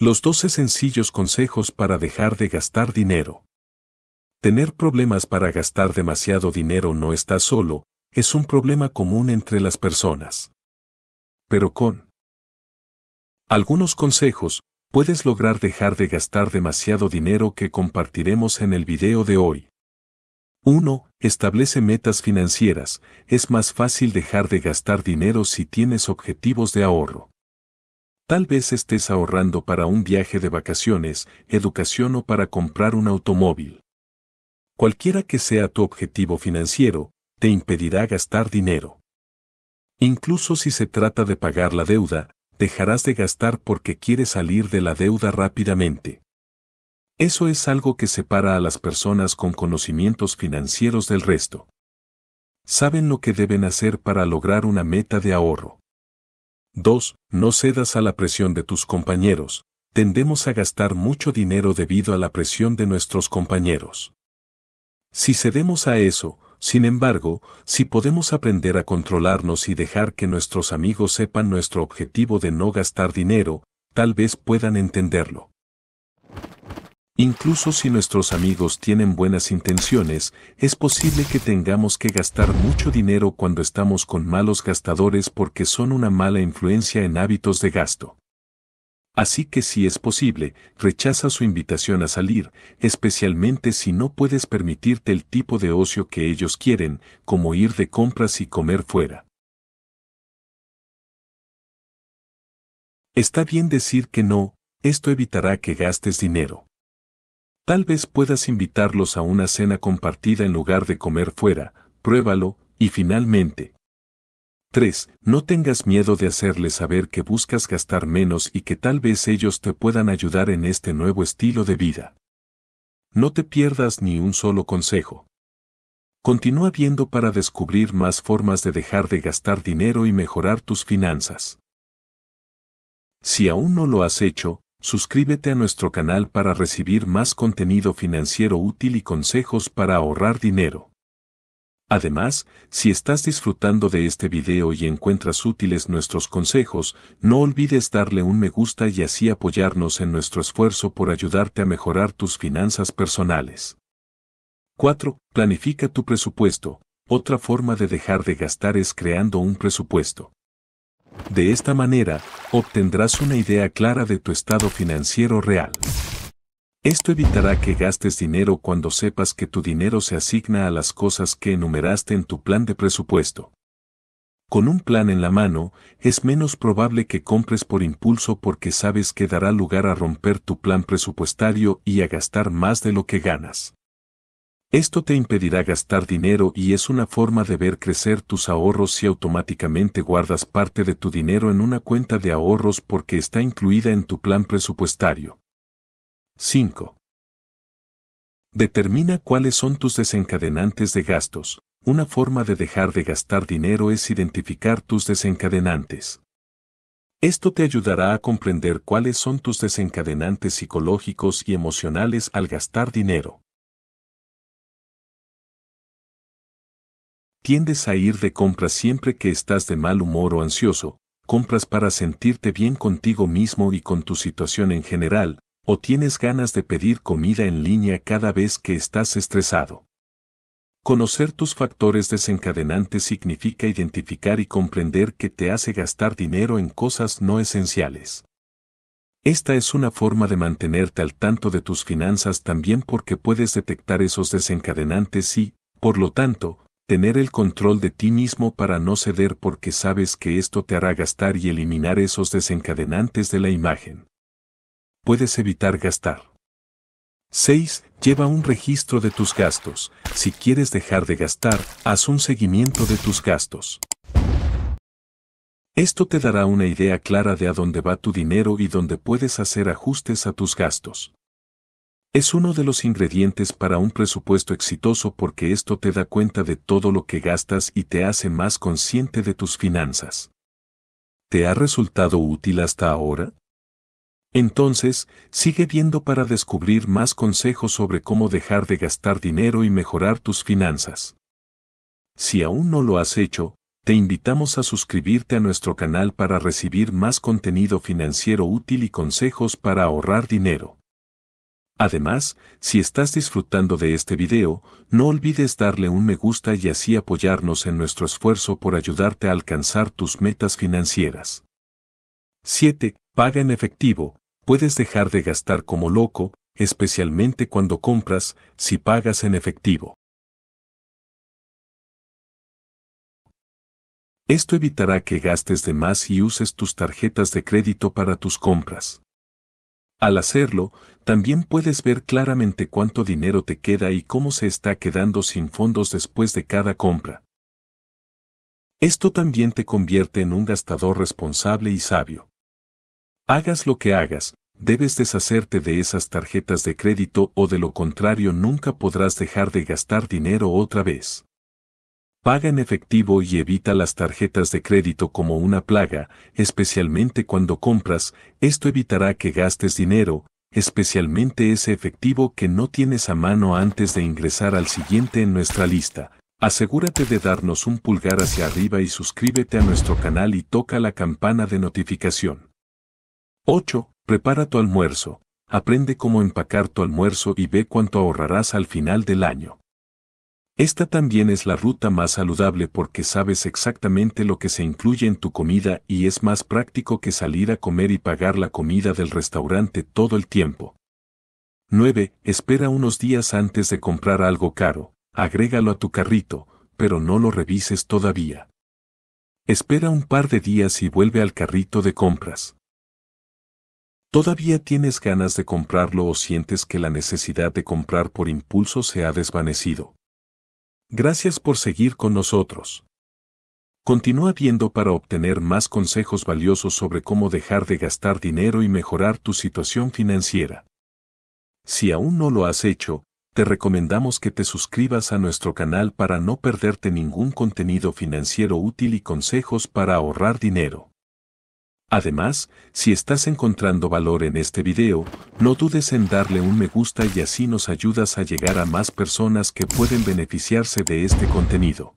Los 12 sencillos consejos para dejar de gastar dinero. Tener problemas para gastar demasiado dinero no está solo, es un problema común entre las personas. Pero con algunos consejos, puedes lograr dejar de gastar demasiado dinero que compartiremos en el video de hoy. 1. Establece metas financieras. Es más fácil dejar de gastar dinero si tienes objetivos de ahorro. Tal vez estés ahorrando para un viaje de vacaciones, educación o para comprar un automóvil. Cualquiera que sea tu objetivo financiero, te impedirá gastar dinero. Incluso si se trata de pagar la deuda, dejarás de gastar porque quieres salir de la deuda rápidamente. Eso es algo que separa a las personas con conocimientos financieros del resto. Saben lo que deben hacer para lograr una meta de ahorro. 2. No cedas a la presión de tus compañeros. Tendemos a gastar mucho dinero debido a la presión de nuestros compañeros. Si cedemos a eso, sin embargo, si podemos aprender a controlarnos y dejar que nuestros amigos sepan nuestro objetivo de no gastar dinero, tal vez puedan entenderlo. Incluso si nuestros amigos tienen buenas intenciones, es posible que tengamos que gastar mucho dinero cuando estamos con malos gastadores porque son una mala influencia en hábitos de gasto. Así que si es posible, rechaza su invitación a salir, especialmente si no puedes permitirte el tipo de ocio que ellos quieren, como ir de compras y comer fuera. Está bien decir que no, esto evitará que gastes dinero. Tal vez puedas invitarlos a una cena compartida en lugar de comer fuera, pruébalo, y finalmente. 3. No tengas miedo de hacerles saber que buscas gastar menos y que tal vez ellos te puedan ayudar en este nuevo estilo de vida. No te pierdas ni un solo consejo. Continúa viendo para descubrir más formas de dejar de gastar dinero y mejorar tus finanzas. Si aún no lo has hecho, Suscríbete a nuestro canal para recibir más contenido financiero útil y consejos para ahorrar dinero. Además, si estás disfrutando de este video y encuentras útiles nuestros consejos, no olvides darle un me gusta y así apoyarnos en nuestro esfuerzo por ayudarte a mejorar tus finanzas personales. 4. Planifica tu presupuesto. Otra forma de dejar de gastar es creando un presupuesto. De esta manera, obtendrás una idea clara de tu estado financiero real. Esto evitará que gastes dinero cuando sepas que tu dinero se asigna a las cosas que enumeraste en tu plan de presupuesto. Con un plan en la mano, es menos probable que compres por impulso porque sabes que dará lugar a romper tu plan presupuestario y a gastar más de lo que ganas. Esto te impedirá gastar dinero y es una forma de ver crecer tus ahorros si automáticamente guardas parte de tu dinero en una cuenta de ahorros porque está incluida en tu plan presupuestario. 5. Determina cuáles son tus desencadenantes de gastos. Una forma de dejar de gastar dinero es identificar tus desencadenantes. Esto te ayudará a comprender cuáles son tus desencadenantes psicológicos y emocionales al gastar dinero. Tiendes a ir de compras siempre que estás de mal humor o ansioso, compras para sentirte bien contigo mismo y con tu situación en general, o tienes ganas de pedir comida en línea cada vez que estás estresado. Conocer tus factores desencadenantes significa identificar y comprender que te hace gastar dinero en cosas no esenciales. Esta es una forma de mantenerte al tanto de tus finanzas también porque puedes detectar esos desencadenantes y, por lo tanto, tener el control de ti mismo para no ceder porque sabes que esto te hará gastar y eliminar esos desencadenantes de la imagen. Puedes evitar gastar. 6. Lleva un registro de tus gastos. Si quieres dejar de gastar, haz un seguimiento de tus gastos. Esto te dará una idea clara de a dónde va tu dinero y dónde puedes hacer ajustes a tus gastos. Es uno de los ingredientes para un presupuesto exitoso porque esto te da cuenta de todo lo que gastas y te hace más consciente de tus finanzas. ¿Te ha resultado útil hasta ahora? Entonces, sigue viendo para descubrir más consejos sobre cómo dejar de gastar dinero y mejorar tus finanzas. Si aún no lo has hecho, te invitamos a suscribirte a nuestro canal para recibir más contenido financiero útil y consejos para ahorrar dinero. Además, si estás disfrutando de este video, no olvides darle un me gusta y así apoyarnos en nuestro esfuerzo por ayudarte a alcanzar tus metas financieras. 7. Paga en efectivo. Puedes dejar de gastar como loco, especialmente cuando compras, si pagas en efectivo. Esto evitará que gastes de más y uses tus tarjetas de crédito para tus compras. Al hacerlo, también puedes ver claramente cuánto dinero te queda y cómo se está quedando sin fondos después de cada compra. Esto también te convierte en un gastador responsable y sabio. Hagas lo que hagas, debes deshacerte de esas tarjetas de crédito o de lo contrario nunca podrás dejar de gastar dinero otra vez. Paga en efectivo y evita las tarjetas de crédito como una plaga, especialmente cuando compras, esto evitará que gastes dinero, especialmente ese efectivo que no tienes a mano antes de ingresar al siguiente en nuestra lista. Asegúrate de darnos un pulgar hacia arriba y suscríbete a nuestro canal y toca la campana de notificación. 8. Prepara tu almuerzo. Aprende cómo empacar tu almuerzo y ve cuánto ahorrarás al final del año. Esta también es la ruta más saludable porque sabes exactamente lo que se incluye en tu comida y es más práctico que salir a comer y pagar la comida del restaurante todo el tiempo. 9. Espera unos días antes de comprar algo caro, agrégalo a tu carrito, pero no lo revises todavía. Espera un par de días y vuelve al carrito de compras. ¿Todavía tienes ganas de comprarlo o sientes que la necesidad de comprar por impulso se ha desvanecido? Gracias por seguir con nosotros. Continúa viendo para obtener más consejos valiosos sobre cómo dejar de gastar dinero y mejorar tu situación financiera. Si aún no lo has hecho, te recomendamos que te suscribas a nuestro canal para no perderte ningún contenido financiero útil y consejos para ahorrar dinero. Además, si estás encontrando valor en este video, no dudes en darle un me gusta y así nos ayudas a llegar a más personas que pueden beneficiarse de este contenido.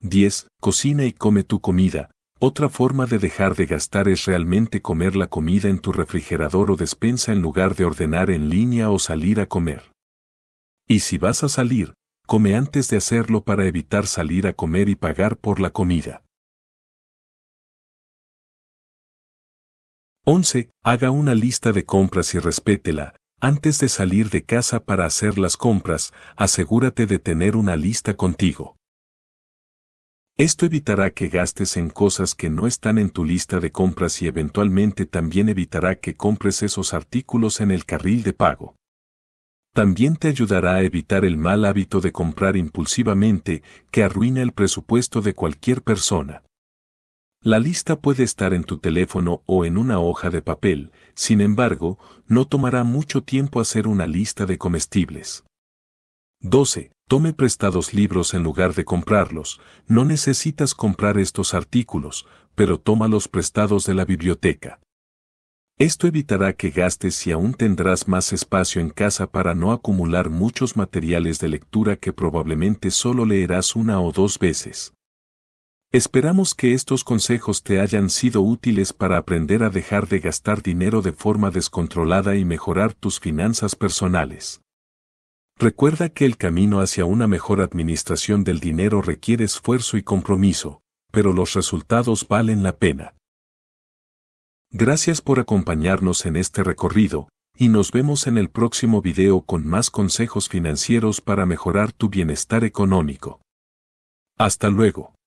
10. Cocina y come tu comida. Otra forma de dejar de gastar es realmente comer la comida en tu refrigerador o despensa en lugar de ordenar en línea o salir a comer. Y si vas a salir, come antes de hacerlo para evitar salir a comer y pagar por la comida. 11. Haga una lista de compras y respétela. Antes de salir de casa para hacer las compras, asegúrate de tener una lista contigo. Esto evitará que gastes en cosas que no están en tu lista de compras y eventualmente también evitará que compres esos artículos en el carril de pago. También te ayudará a evitar el mal hábito de comprar impulsivamente que arruina el presupuesto de cualquier persona. La lista puede estar en tu teléfono o en una hoja de papel, sin embargo, no tomará mucho tiempo hacer una lista de comestibles. 12. Tome prestados libros en lugar de comprarlos. No necesitas comprar estos artículos, pero toma los prestados de la biblioteca. Esto evitará que gastes y aún tendrás más espacio en casa para no acumular muchos materiales de lectura que probablemente solo leerás una o dos veces. Esperamos que estos consejos te hayan sido útiles para aprender a dejar de gastar dinero de forma descontrolada y mejorar tus finanzas personales. Recuerda que el camino hacia una mejor administración del dinero requiere esfuerzo y compromiso, pero los resultados valen la pena. Gracias por acompañarnos en este recorrido, y nos vemos en el próximo video con más consejos financieros para mejorar tu bienestar económico. Hasta luego.